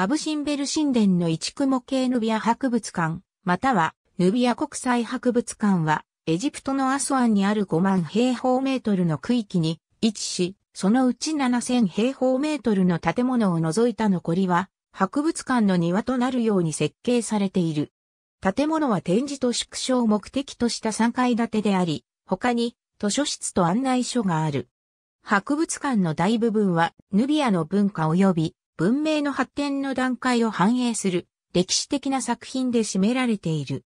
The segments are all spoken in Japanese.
アブシンベル神殿の一雲系ヌビア博物館、またはヌビア国際博物館は、エジプトのアソアンにある5万平方メートルの区域に位置し、そのうち7000平方メートルの建物を除いた残りは、博物館の庭となるように設計されている。建物は展示と縮小を目的とした3階建てであり、他に図書室と案内所がある。博物館の大部分はヌビアの文化及び文明の発展の段階を反映する歴史的な作品で占められている。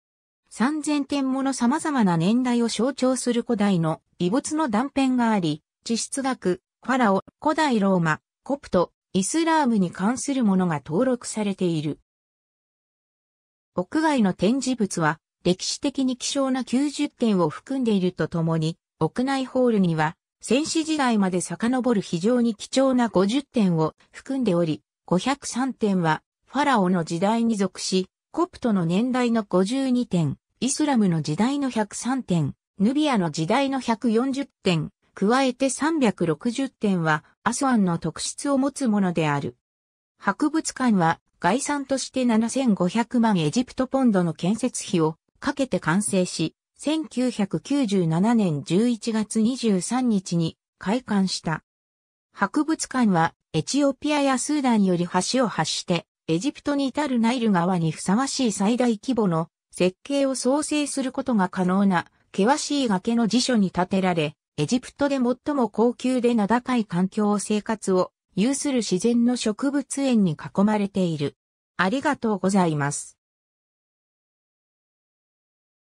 3000点もの様々な年代を象徴する古代の遺物の断片があり、地質学、ファラオ、古代ローマ、コプト、イスラームに関するものが登録されている。屋外の展示物は歴史的に希少な90点を含んでいるとともに、屋内ホールには戦死時代まで遡る非常に貴重な50点を含んでおり、503点はファラオの時代に属し、コプトの年代の52点、イスラムの時代の103点、ヌビアの時代の140点、加えて360点はアスワンの特質を持つものである。博物館は概算として7500万エジプトポンドの建設費をかけて完成し、1997年11月23日に開館した。博物館はエチオピアやスーダンより橋を発してエジプトに至るナイル川にふさわしい最大規模の設計を創生することが可能な険しい崖の辞書に建てられ、エジプトで最も高級で名高い環境生活を有する自然の植物園に囲まれている。ありがとうございます。